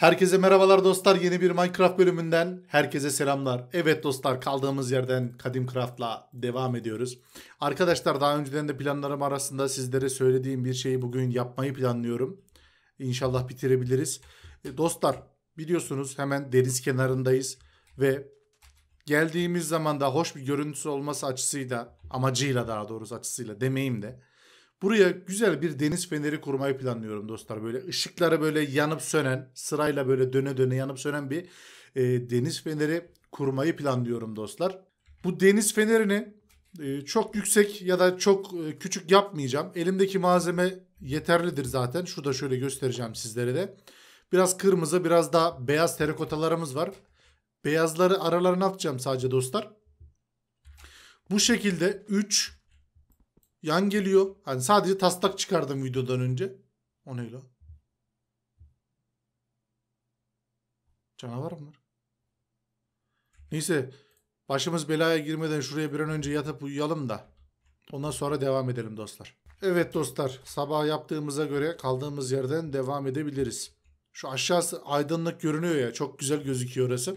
Herkese merhabalar dostlar. Yeni bir Minecraft bölümünden herkese selamlar. Evet dostlar kaldığımız yerden Kadim Craft'la devam ediyoruz. Arkadaşlar daha önceden de planlarım arasında sizlere söylediğim bir şeyi bugün yapmayı planlıyorum. İnşallah bitirebiliriz. E, dostlar biliyorsunuz hemen deniz kenarındayız ve geldiğimiz zaman da hoş bir görüntüsü olması açısıyla amacıyla daha doğrusu açısıyla demeyeyim de Buraya güzel bir deniz feneri kurmayı planlıyorum dostlar. Böyle ışıkları böyle yanıp sönen, sırayla böyle döne döne yanıp sönen bir e, deniz feneri kurmayı planlıyorum dostlar. Bu deniz fenerini e, çok yüksek ya da çok e, küçük yapmayacağım. Elimdeki malzeme yeterlidir zaten. da şöyle göstereceğim sizlere de. Biraz kırmızı, biraz da beyaz terikotalarımız var. Beyazları aralarına atacağım sadece dostlar. Bu şekilde 3 Yan geliyor. Hani sadece taslak çıkardım videodan önce. O ne Canavar mı Neyse başımız belaya girmeden şuraya bir an önce yatıp uyuyalım da ondan sonra devam edelim dostlar. Evet dostlar sabah yaptığımıza göre kaldığımız yerden devam edebiliriz. Şu aşağısı aydınlık görünüyor ya çok güzel gözüküyor orası.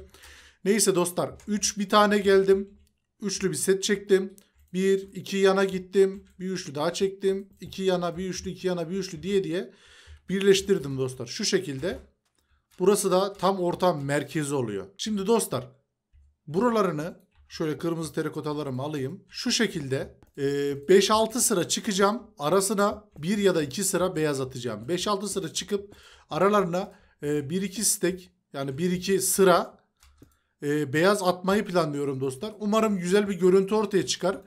Neyse dostlar 3 bir tane geldim. Üçlü bir set çektim. Bir, iki yana gittim. Bir üçlü daha çektim. iki yana, bir üçlü, iki yana, bir üçlü diye diye birleştirdim dostlar. Şu şekilde. Burası da tam orta merkezi oluyor. Şimdi dostlar buralarını şöyle kırmızı terikotalarımı alayım. Şu şekilde 5-6 e, sıra çıkacağım. Arasına 1 ya da 2 sıra beyaz atacağım. 5-6 sıra çıkıp aralarına 1-2 e, stek yani 1-2 sıra e, beyaz atmayı planlıyorum dostlar. Umarım güzel bir görüntü ortaya çıkar.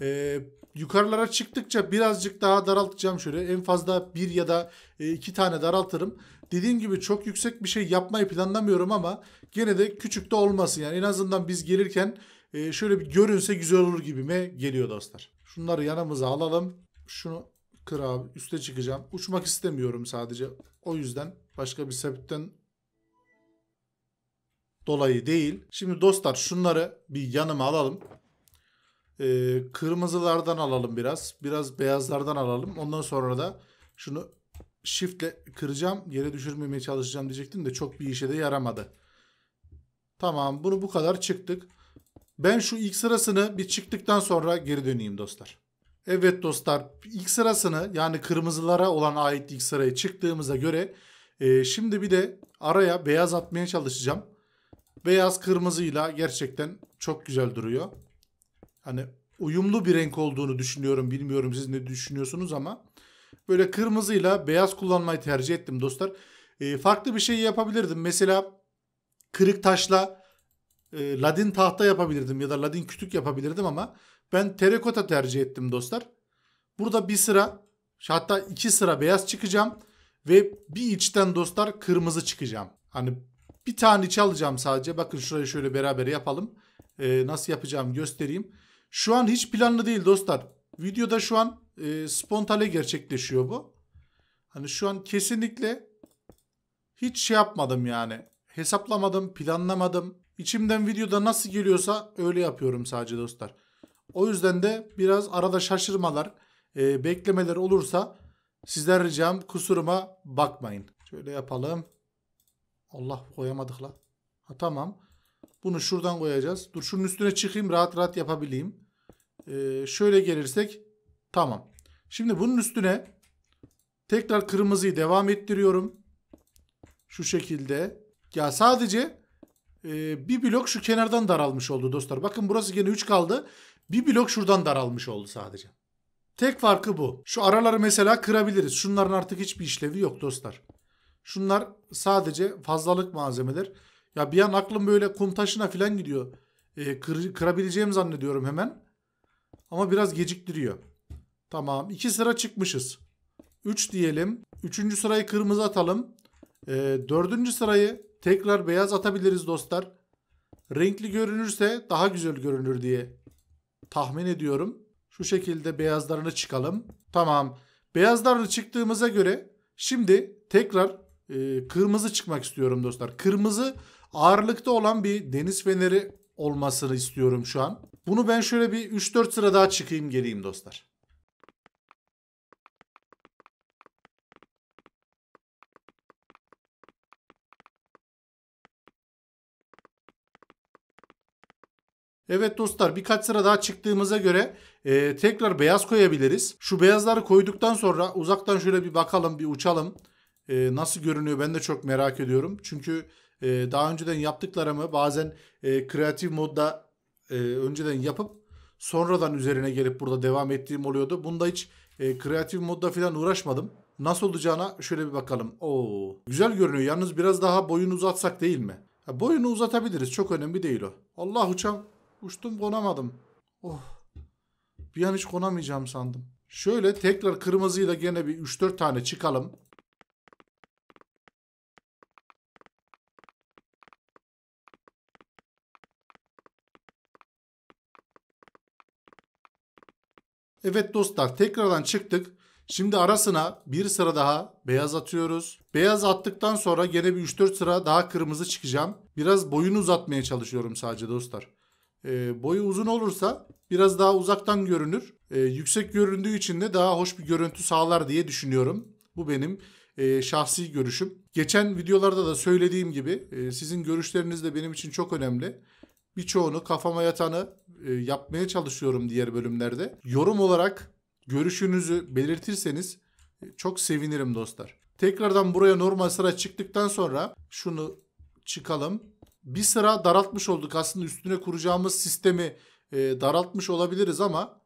E, yukarılara çıktıkça birazcık daha daraltacağım şöyle. En fazla bir ya da e, iki tane daraltırım. Dediğim gibi çok yüksek bir şey yapmayı planlamıyorum ama gene de küçük de olmasın. Yani en azından biz gelirken e, şöyle bir görünse güzel olur gibime geliyor dostlar. Şunları yanımıza alalım. Şunu kır abi. Üste çıkacağım. Uçmak istemiyorum sadece. O yüzden başka bir sebepten dolayı değil. Şimdi dostlar şunları bir yanıma alalım. Ee, kırmızılardan alalım biraz. Biraz beyazlardan alalım. Ondan sonra da şunu shiftle kıracağım. Yere düşürmemeye çalışacağım diyecektim de çok bir işe de yaramadı. Tamam bunu bu kadar çıktık. Ben şu ilk sırasını bir çıktıktan sonra geri döneyim dostlar. Evet dostlar ilk sırasını yani kırmızılara olan ait ilk sıraya çıktığımıza göre e, şimdi bir de araya beyaz atmaya çalışacağım. Beyaz kırmızıyla gerçekten çok güzel duruyor hani uyumlu bir renk olduğunu düşünüyorum. Bilmiyorum siz ne düşünüyorsunuz ama böyle kırmızıyla beyaz kullanmayı tercih ettim dostlar. E, farklı bir şey yapabilirdim. Mesela kırık taşla e, ladin tahta yapabilirdim ya da ladin kütük yapabilirdim ama ben terakota tercih ettim dostlar. Burada bir sıra hatta iki sıra beyaz çıkacağım ve bir içten dostlar kırmızı çıkacağım. Hani bir tane alacağım sadece. Bakın şurayı şöyle beraber yapalım. Ee, nasıl yapacağım göstereyim. Şu an hiç planlı değil dostlar. Videoda şu an e, spontane gerçekleşiyor bu. Hani şu an kesinlikle hiç şey yapmadım yani. Hesaplamadım, planlamadım. İçimden videoda nasıl geliyorsa öyle yapıyorum sadece dostlar. O yüzden de biraz arada şaşırmalar, e, beklemeler olursa sizler ricam kusuruma bakmayın. Şöyle yapalım. Allah koyamadık la. Ha, tamam. Bunu şuradan koyacağız. Dur şunun üstüne çıkayım rahat rahat yapabileyim. Ee, şöyle gelirsek tamam. Şimdi bunun üstüne tekrar kırmızıyı devam ettiriyorum. Şu şekilde. Ya sadece e, bir blok şu kenardan daralmış oldu dostlar. Bakın burası gene 3 kaldı. Bir blok şuradan daralmış oldu sadece. Tek farkı bu. Şu araları mesela kırabiliriz. Şunların artık hiçbir işlevi yok dostlar. Şunlar sadece fazlalık malzemeler. Ya bir an aklım böyle kum taşına falan gidiyor. E, kır, kırabileceğimi zannediyorum hemen. Ama biraz geciktiriyor. Tamam. 2 sıra çıkmışız. 3 diyelim. 3. sırayı kırmızı atalım. 4. E, ee, sırayı tekrar beyaz atabiliriz dostlar. Renkli görünürse daha güzel görünür diye tahmin ediyorum. Şu şekilde beyazlarını çıkalım. Tamam. Beyazlarını çıktığımıza göre şimdi tekrar e, kırmızı çıkmak istiyorum dostlar. Kırmızı ağırlıkta olan bir deniz feneri olmasını istiyorum şu an. Bunu ben şöyle bir 3-4 sıra daha çıkayım geleyim dostlar. Evet dostlar birkaç sıra daha çıktığımıza göre e, tekrar beyaz koyabiliriz. Şu beyazları koyduktan sonra uzaktan şöyle bir bakalım bir uçalım. E, nasıl görünüyor ben de çok merak ediyorum. Çünkü e, daha önceden yaptıklarımı bazen e, kreatif modda e, önceden yapıp sonradan üzerine gelip burada devam ettiğim oluyordu. Bunda hiç e, kreatif modda falan uğraşmadım. Nasıl olacağına şöyle bir bakalım. Oo, güzel görünüyor. Yalnız biraz daha boyunu uzatsak değil mi? Ha, boyunu uzatabiliriz. Çok önemli değil o. Allah uçam. Uçtum konamadım. Oh. Bir an hiç konamayacağım sandım. Şöyle tekrar kırmızıyla gene bir 3-4 tane çıkalım. Evet dostlar tekrardan çıktık. Şimdi arasına bir sıra daha beyaz atıyoruz. Beyaz attıktan sonra gene bir 3-4 sıra daha kırmızı çıkacağım. Biraz boyunu uzatmaya çalışıyorum sadece dostlar. E, boyu uzun olursa biraz daha uzaktan görünür. E, yüksek göründüğü için de daha hoş bir görüntü sağlar diye düşünüyorum. Bu benim e, şahsi görüşüm. Geçen videolarda da söylediğim gibi e, sizin görüşleriniz de benim için çok önemli. Birçoğunu kafama yatanı e, yapmaya çalışıyorum diğer bölümlerde. Yorum olarak görüşünüzü belirtirseniz e, çok sevinirim dostlar. Tekrardan buraya normal sıra çıktıktan sonra şunu çıkalım. Bir sıra daraltmış olduk. Aslında üstüne kuracağımız sistemi e, daraltmış olabiliriz ama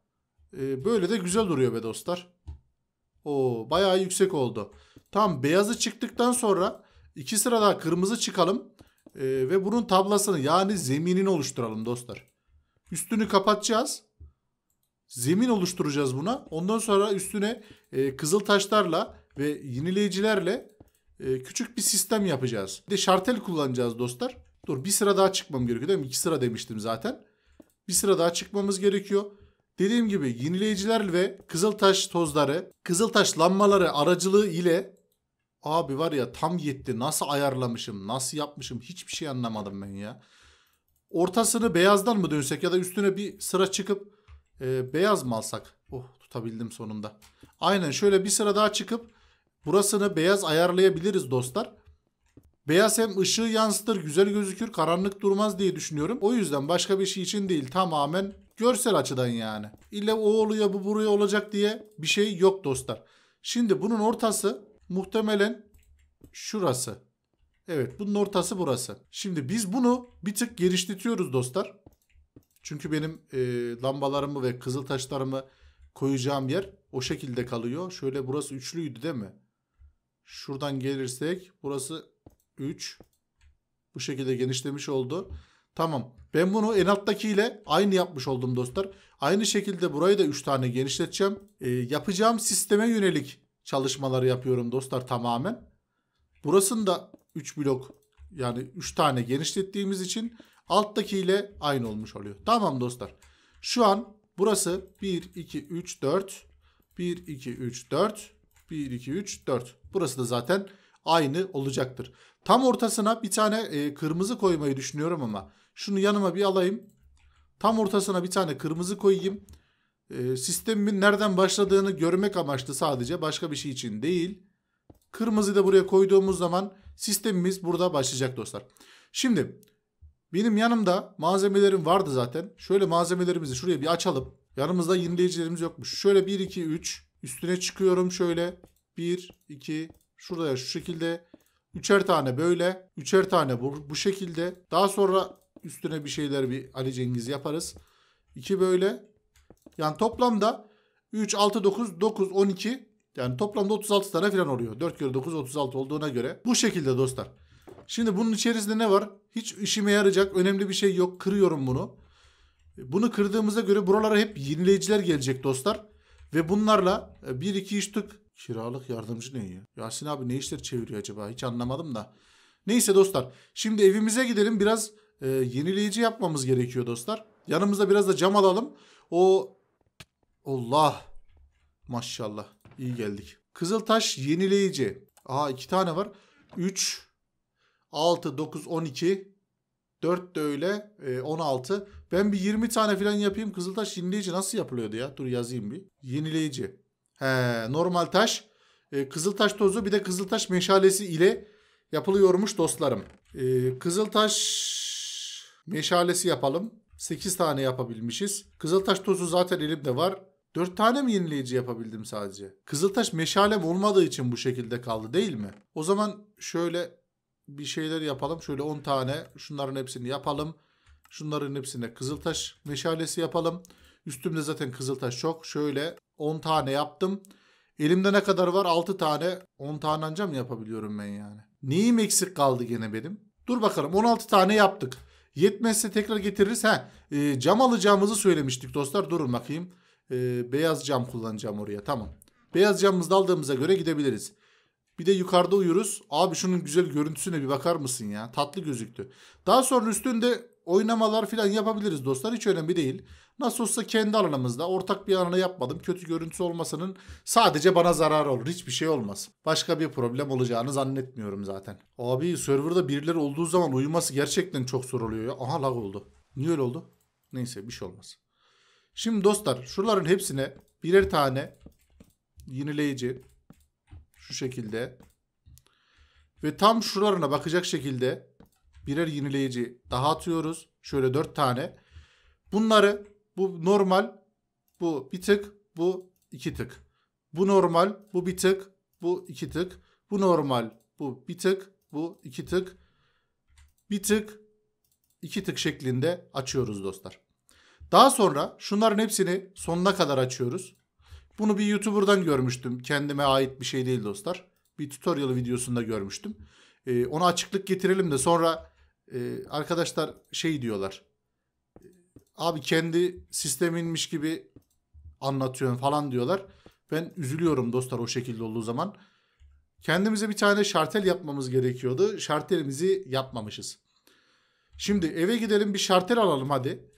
e, böyle de güzel duruyor be dostlar. O bayağı yüksek oldu. Tam beyazı çıktıktan sonra iki sıra daha kırmızı çıkalım. E, ve bunun tablasını yani zeminini oluşturalım dostlar. Üstünü kapatacağız. Zemin oluşturacağız buna. Ondan sonra üstüne e, kızıl taşlarla ve yenileyicilerle e, küçük bir sistem yapacağız. Bir de şartel kullanacağız dostlar. Dur bir sıra daha çıkmam gerekiyor değil mi? İki sıra demiştim zaten. Bir sıra daha çıkmamız gerekiyor. Dediğim gibi yenileyiciler ve kızıl taş tozları, kızıl taş lanmaları aracılığı ile abi var ya tam yetti. Nasıl ayarlamışım, nasıl yapmışım hiçbir şey anlamadım ben ya ortasını beyazdan mı dönsek ya da üstüne bir sıra çıkıp e, beyaz mı alsak? Oh tutabildim sonunda. Aynen şöyle bir sıra daha çıkıp burasını beyaz ayarlayabiliriz dostlar. Beyaz hem ışığı yansıtır, güzel gözükür, karanlık durmaz diye düşünüyorum. O yüzden başka bir şey için değil tamamen görsel açıdan yani. İlla o oluyor bu buraya olacak diye bir şey yok dostlar. Şimdi bunun ortası muhtemelen şurası. Evet bunun ortası burası. Şimdi biz bunu bir tık genişletiyoruz dostlar. Çünkü benim e, lambalarımı ve kızıl taşlarımı koyacağım yer o şekilde kalıyor. Şöyle burası üçlüydü değil mi? Şuradan gelirsek burası 3. Bu şekilde genişlemiş oldu. Tamam. Ben bunu en alttakiyle aynı yapmış oldum dostlar. Aynı şekilde burayı da 3 tane genişleteceğim. E, yapacağım sisteme yönelik çalışmaları yapıyorum dostlar tamamen. Burasını da 3 blok yani 3 tane genişlettiğimiz için alttakiyle aynı olmuş oluyor. Tamam dostlar. Şu an burası 1, 2, 3, 4. 1, 2, 3, 4. 1, 2, 3, 4. Burası da zaten aynı olacaktır. Tam ortasına bir tane e, kırmızı koymayı düşünüyorum ama şunu yanıma bir alayım. Tam ortasına bir tane kırmızı koyayım. E, sistemimin nereden başladığını görmek amaçlı sadece başka bir şey için değil. Kırmızı da buraya koyduğumuz zaman Sistemimiz burada başlayacak dostlar. Şimdi benim yanımda malzemelerim vardı zaten. Şöyle malzemelerimizi şuraya bir açalım. Yanımızda yenileyicilerimiz yokmuş. Şöyle 1, 2, 3 üstüne çıkıyorum şöyle. 1, 2 ya şu şekilde. Üçer tane böyle. Üçer tane bu, bu şekilde. Daha sonra üstüne bir şeyler bir Ali Cengiz yaparız. 2 böyle. Yani toplamda 3, 6, 9, 9, 12, yani toplamda 36 tane falan oluyor. 4 kere 9 36 olduğuna göre. Bu şekilde dostlar. Şimdi bunun içerisinde ne var? Hiç işime yarayacak önemli bir şey yok. Kırıyorum bunu. Bunu kırdığımıza göre buralara hep yenileyiciler gelecek dostlar. Ve bunlarla e, bir iki iş tık. Kiralık yardımcı ne ya? Yasin abi ne işler çeviriyor acaba? Hiç anlamadım da. Neyse dostlar. Şimdi evimize gidelim. Biraz e, yenileyici yapmamız gerekiyor dostlar. Yanımıza biraz da cam alalım. O Allah maşallah. İyi geldik. Kızıltaş yenileyici. Aa iki tane var. 3, 6, 9, 12, 4 de öyle, 16. E, ben bir 20 tane falan yapayım. Kızıltaş yenileyici nasıl yapılıyordu ya? Dur yazayım bir. Yenileyici. He, normal taş, e, kızıltaş tozu bir de kızıltaş meşalesi ile yapılıyormuş dostlarım. E, kızıltaş meşalesi yapalım. 8 tane yapabilmişiz. Kızıltaş tozu zaten elimde var. 4 tane mi yenileyici yapabildim sadece? Kızıltaş meşalem olmadığı için bu şekilde kaldı değil mi? O zaman şöyle bir şeyler yapalım. Şöyle 10 tane şunların hepsini yapalım. Şunların hepsine kızıltaş meşalesi yapalım. Üstümde zaten kızıltaş çok. Şöyle 10 tane yaptım. Elimde ne kadar var? 6 tane. 10 tane anca mı yapabiliyorum ben yani? Neyim eksik kaldı gene benim? Dur bakalım 16 tane yaptık. Yetmezse tekrar getiririz. Ha, e, cam alacağımızı söylemiştik dostlar. Durun bakayım e, beyaz cam kullanacağım oraya. Tamam. Beyaz camımızı da aldığımıza göre gidebiliriz. Bir de yukarıda uyuruz. Abi şunun güzel görüntüsüne bir bakar mısın ya? Tatlı gözüktü. Daha sonra üstünde oynamalar falan yapabiliriz dostlar. Hiç önemli değil. Nasıl olsa kendi alanımızda ortak bir alana yapmadım. Kötü görüntüsü olmasının sadece bana zararı olur. Hiçbir şey olmaz. Başka bir problem olacağını zannetmiyorum zaten. Abi serverda birileri olduğu zaman uyuması gerçekten çok zor oluyor ya. Aha lag oldu. Niye öyle oldu? Neyse bir şey olmaz. Şimdi dostlar şuraların hepsine birer tane yenileyici şu şekilde ve tam şuralarına bakacak şekilde birer yenileyici daha atıyoruz. Şöyle 4 tane. Bunları bu normal, bu bir tık, bu iki tık. Bu normal, bu bir tık, bu iki tık. Bu normal, bu bir tık, bu iki tık. Bir tık, iki tık şeklinde açıyoruz dostlar. Daha sonra şunların hepsini sonuna kadar açıyoruz. Bunu bir YouTuber'dan görmüştüm. Kendime ait bir şey değil dostlar. Bir tutorial videosunda görmüştüm. Ee, ona açıklık getirelim de sonra e, arkadaşlar şey diyorlar. Abi kendi sisteminmiş gibi anlatıyorsun falan diyorlar. Ben üzülüyorum dostlar o şekilde olduğu zaman. Kendimize bir tane şartel yapmamız gerekiyordu. Şartelimizi yapmamışız. Şimdi eve gidelim bir şartel alalım hadi.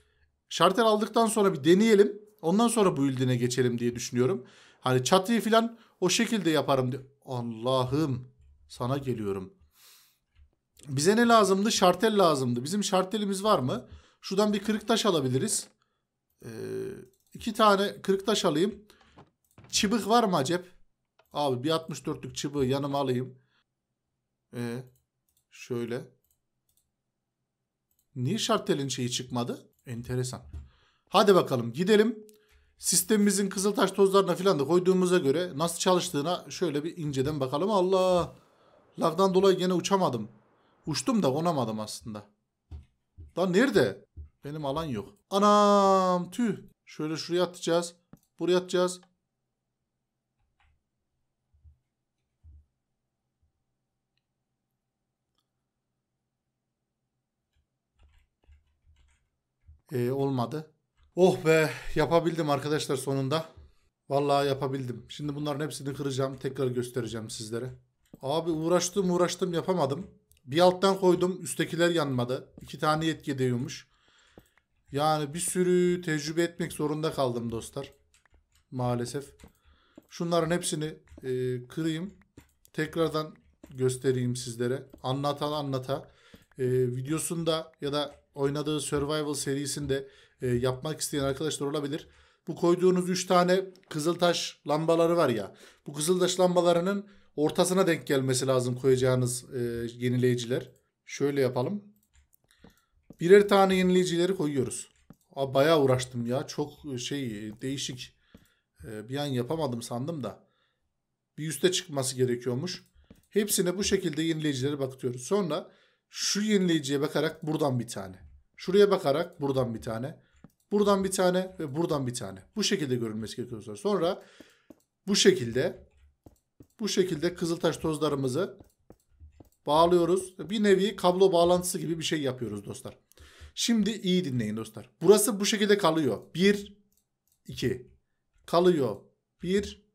Şarter aldıktan sonra bir deneyelim. Ondan sonra bu build'ine geçelim diye düşünüyorum. Hani çatıyı falan o şekilde yaparım diye. Allah'ım sana geliyorum. Bize ne lazımdı? Şartel lazımdı. Bizim şartelimiz var mı? Şuradan bir kırık taş alabiliriz. Ee, iki tane kırık taş alayım. Çıbık var mı acep? Abi bir 64'lük çıbığı yanıma alayım. Ee, şöyle. Niye şartelin şeyi çıkmadı? Enteresan. Hadi bakalım gidelim. Sistemimizin kızıltaş tozlarına falan da koyduğumuza göre nasıl çalıştığına şöyle bir inceden bakalım. Allah! Lagdan dolayı yine uçamadım. Uçtum da konamadım aslında. Lan nerede? Benim alan yok. Anam tüh. Şöyle şuraya atacağız. Buraya atacağız. e, olmadı. Oh be yapabildim arkadaşlar sonunda. Vallahi yapabildim. Şimdi bunların hepsini kıracağım. Tekrar göstereceğim sizlere. Abi uğraştım uğraştım yapamadım. Bir alttan koydum üsttekiler yanmadı. İki tane yetki değiyormuş. Yani bir sürü tecrübe etmek zorunda kaldım dostlar. Maalesef. Şunların hepsini e, kırayım. Tekrardan göstereyim sizlere. Anlatan anlata. E, videosunda ya da oynadığı Survival serisinde e, yapmak isteyen arkadaşlar olabilir. Bu koyduğunuz 3 tane kızıltaş lambaları var ya. Bu kızıltaş lambalarının ortasına denk gelmesi lazım koyacağınız e, yenileyiciler. Şöyle yapalım. Birer tane yenileyicileri koyuyoruz. Abi bayağı uğraştım ya. Çok e, şey e, değişik. E, bir an yapamadım sandım da. Bir üste çıkması gerekiyormuş. Hepsine bu şekilde yenileyicilere bakıyoruz. Sonra şu yenileyiciye bakarak buradan bir tane. Şuraya bakarak buradan bir tane. Buradan bir tane ve buradan bir tane. Bu şekilde görülmesi gerekiyor. Sonra bu şekilde bu şekilde kızıltaş tozlarımızı bağlıyoruz. Bir nevi kablo bağlantısı gibi bir şey yapıyoruz dostlar. Şimdi iyi dinleyin dostlar. Burası bu şekilde kalıyor. 1 2 kalıyor. 1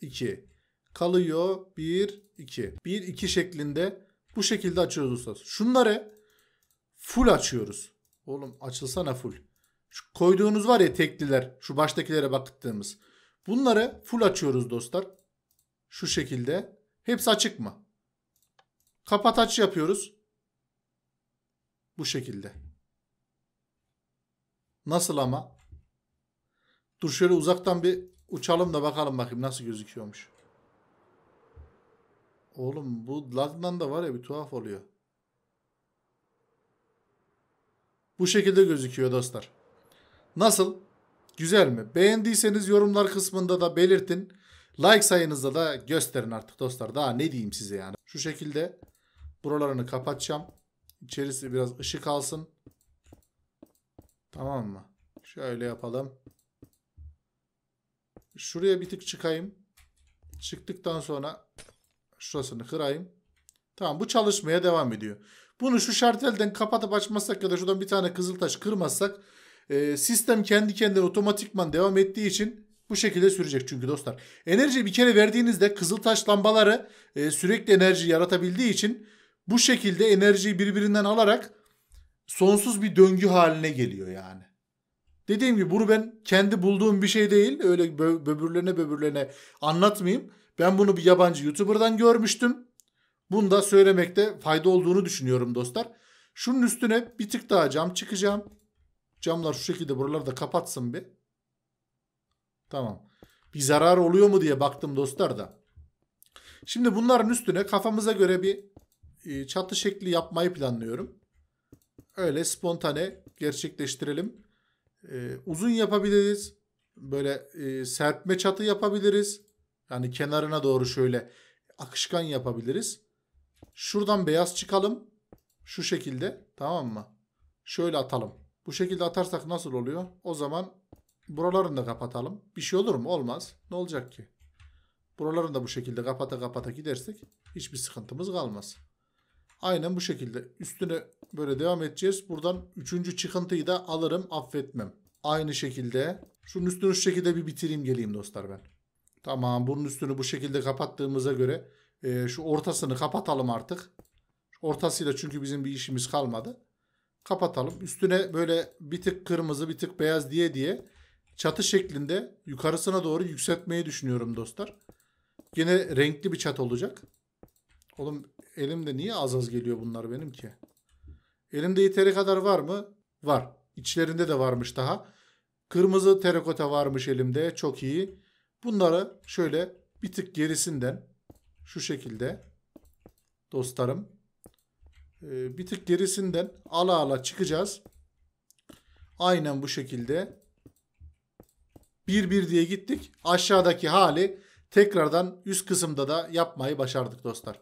2 kalıyor. 1 2 1 2 şeklinde bu şekilde açıyoruz dostlar. Şunları full açıyoruz. Oğlum açılsana full. Şu koyduğunuz var ya tekliler. Şu baştakilere baktığımız. Bunları full açıyoruz dostlar. Şu şekilde. Hepsi açık mı? Kapat aç yapıyoruz. Bu şekilde. Nasıl ama? Dur şöyle uzaktan bir uçalım da bakalım bakayım nasıl gözüküyormuş. Oğlum bu lagdan da var ya bir tuhaf oluyor. Bu şekilde gözüküyor dostlar. Nasıl? Güzel mi? Beğendiyseniz yorumlar kısmında da belirtin. Like sayınızda da gösterin artık dostlar. Daha ne diyeyim size yani. Şu şekilde buralarını kapatacağım. İçerisi biraz ışık alsın. Tamam mı? Şöyle yapalım. Şuraya bir tık çıkayım. Çıktıktan sonra şurasını kırayım. Tamam bu çalışmaya devam ediyor. Bunu şu şartelden kapatıp açmazsak ya da şuradan bir tane kızıltaş kırmazsak e, sistem kendi kendine otomatikman devam ettiği için bu şekilde sürecek çünkü dostlar. Enerji bir kere verdiğinizde kızıl taş lambaları e, sürekli enerji yaratabildiği için bu şekilde enerjiyi birbirinden alarak sonsuz bir döngü haline geliyor yani. Dediğim gibi bunu ben kendi bulduğum bir şey değil. Öyle bö böbürlerine böbürlerine anlatmayayım. Ben bunu bir yabancı YouTuber'dan görmüştüm. Bunu da söylemekte fayda olduğunu düşünüyorum dostlar. Şunun üstüne bir tık daha cam çıkacağım. Camlar şu şekilde buraları da kapatsın bir. Tamam. Bir zarar oluyor mu diye baktım dostlar da. Şimdi bunların üstüne kafamıza göre bir e, çatı şekli yapmayı planlıyorum. Öyle spontane gerçekleştirelim. E, uzun yapabiliriz. Böyle e, serpme çatı yapabiliriz. Yani kenarına doğru şöyle akışkan yapabiliriz. Şuradan beyaz çıkalım. Şu şekilde. Tamam mı? Şöyle atalım. Bu şekilde atarsak nasıl oluyor? O zaman buralarını da kapatalım. Bir şey olur mu? Olmaz. Ne olacak ki? Buralarını da bu şekilde kapata kapata gidersek hiçbir sıkıntımız kalmaz. Aynen bu şekilde. Üstüne böyle devam edeceğiz. Buradan üçüncü çıkıntıyı da alırım. Affetmem. Aynı şekilde. Şunun üstünü şu şekilde bir bitireyim geleyim dostlar ben. Tamam bunun üstünü bu şekilde kapattığımıza göre ee, şu ortasını kapatalım artık. Ortasıyla çünkü bizim bir işimiz kalmadı. Kapatalım. Üstüne böyle bir tık kırmızı bir tık beyaz diye diye çatı şeklinde yukarısına doğru yükseltmeyi düşünüyorum dostlar. Yine renkli bir çat olacak. Oğlum elimde niye az az geliyor bunlar benim ki? Elimde yeteri kadar var mı? Var. İçlerinde de varmış daha. Kırmızı terakota varmış elimde. Çok iyi. Bunları şöyle bir tık gerisinden şu şekilde dostlarım. Ee, bir tık gerisinden ala ala çıkacağız. Aynen bu şekilde. bir bir diye gittik. Aşağıdaki hali tekrardan üst kısımda da yapmayı başardık dostlar.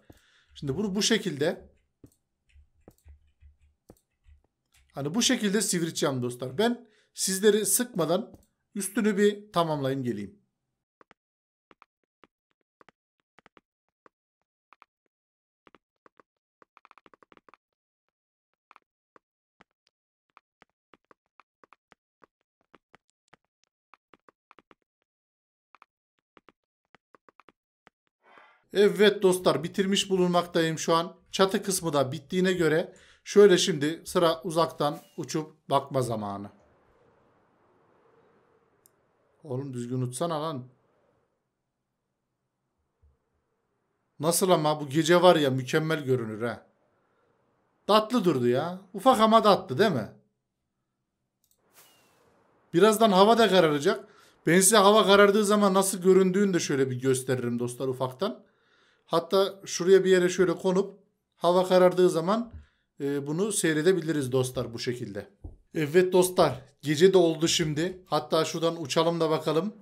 Şimdi bunu bu şekilde hani bu şekilde sivriteceğim dostlar. Ben sizleri sıkmadan üstünü bir tamamlayayım geleyim. Evet dostlar bitirmiş bulunmaktayım şu an. Çatı kısmı da bittiğine göre şöyle şimdi sıra uzaktan uçup bakma zamanı. Oğlum düzgün uçsana lan. Nasıl ama bu gece var ya mükemmel görünür ha. Tatlı durdu ya. Ufak ama tatlı değil mi? Birazdan hava da kararacak. Ben size hava karardığı zaman nasıl göründüğünü de şöyle bir gösteririm dostlar ufaktan. Hatta şuraya bir yere şöyle konup hava karardığı zaman e, bunu seyredebiliriz dostlar bu şekilde. Evet dostlar gece de oldu şimdi. Hatta şuradan uçalım da bakalım.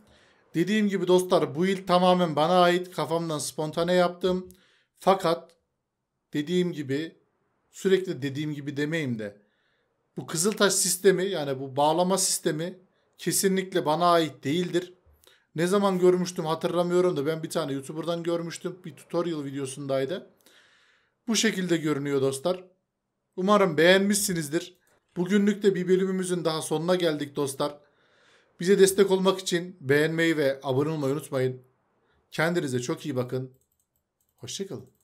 Dediğim gibi dostlar bu il tamamen bana ait. Kafamdan spontane yaptım. Fakat dediğim gibi sürekli dediğim gibi demeyim de bu Kızıltaş sistemi yani bu bağlama sistemi kesinlikle bana ait değildir. Ne zaman görmüştüm hatırlamıyorum da ben bir tane YouTuber'dan görmüştüm. Bir tutorial videosundaydı. Bu şekilde görünüyor dostlar. Umarım beğenmişsinizdir. Bugünlük de bir bölümümüzün daha sonuna geldik dostlar. Bize destek olmak için beğenmeyi ve abone olmayı unutmayın. Kendinize çok iyi bakın. Hoşçakalın.